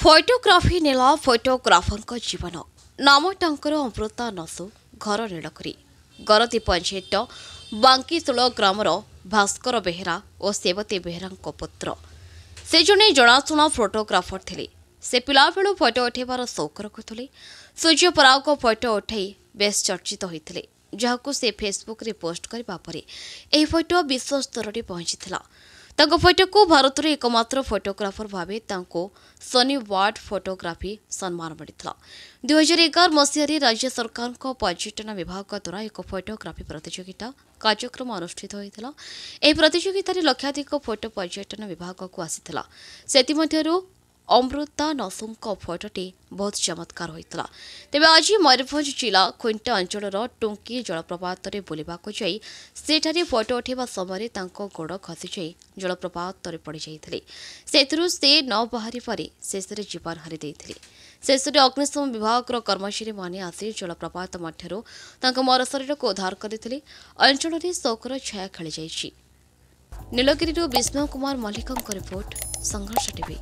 photography ନେଲା ଫଟୋଗ୍ରାଫରଙ୍କ ଜୀବନ ନାମ ଟଙ୍କର ଅମୃତା ନସୁ ଘର ନୀଳକରି ଗରତୀ ପଞ୍ଚାୟତ ବାଙ୍କିଶୁଳ ଗ୍ରାମର ଭାସ୍କର ବେହେରା ଓ ସେବତୀ ବେହେରାଙ୍କ ପୁତ୍ର ସେ ଜଣେ ଜଣାଶୁଣା ଫଟୋଗ୍ରାଫର ଥିଲେ ସେ ପିଲାବେଳୁ ଫଟୋ ଉଠାଇବାର ସଉକ ରଖୁଥିଲେ ସୂର୍ଯ୍ୟ ପରାଗ ଫଟୋ ଉଠାଇ ବେଶ୍ ଚର୍ଚ୍ଚିତ ହୋଇଥିଲେ ଯାହାକୁ ସେ ଫେସବୁକ୍ରେ ପୋଷ୍ଟ କରିବା ପରେ ଏହି ଫଟୋ ବିଶ୍ୱସ୍ତରରେ ପହଞ୍ଚିଥିଲା त फटोकु भारतले एकमत्र फटोग्राफर भाइ सन्िवार फटोग्राफी सम्मान मिले दुई हजार एघार मसहार सरकारको पर्यटन द्वारा एक फोटोग्राफी प्रतियोगिता लक्षाधिक फोटो पर्यटन विभागको आ ଅମୃତା ନସୁଙ୍କ ଫଟୋଟି ବହୁତ ଚମତ୍କାର ହୋଇଥିଲା ତେବେ ଆଜି ମୟୂରଭଞ୍ଜ ଜିଲ୍ଲା ଖୁଣ୍ଟା ଅଞ୍ଚଳର ଟୁଙ୍କି ଜଳପ୍ରପାତରେ ବୁଲିବାକୁ ଯାଇ ସେଠାରେ ଫଟୋ ଉଠାଇବା ସମୟରେ ତାଙ୍କ ଗୋଡ଼ ଖସିଯାଇ ଜଳପ୍ରପାତରେ ପଡ଼ିଯାଇଥିଲେ ସେଥିରୁ ସେ ନ ବାହାରିବାରେ ଶେଷରେ ଜୀବନ ହାରିଦେଇଥିଲେ ଶେଷରେ ଅଗ୍ନିଶମ ବିଭାଗର କର୍ମଚାରୀମାନେ ଆସି ଜଳପ୍ରପାତ ମଧ୍ୟରୁ ତାଙ୍କ ମରଶରୀରକୁ ଉଦ୍ଧାର କରିଥିଲେ ଅଞ୍ଚଳରେ ଶୋକର ଛାୟା ଖେଳିଯାଇଛି ନୀଳଗିରିରୁ ବିଷ୍ଣୁ କୁମାର ମଲ୍ଲିକଙ୍କ ରିପୋର୍ଟ ସଂଘର୍ଷ ଟିଭି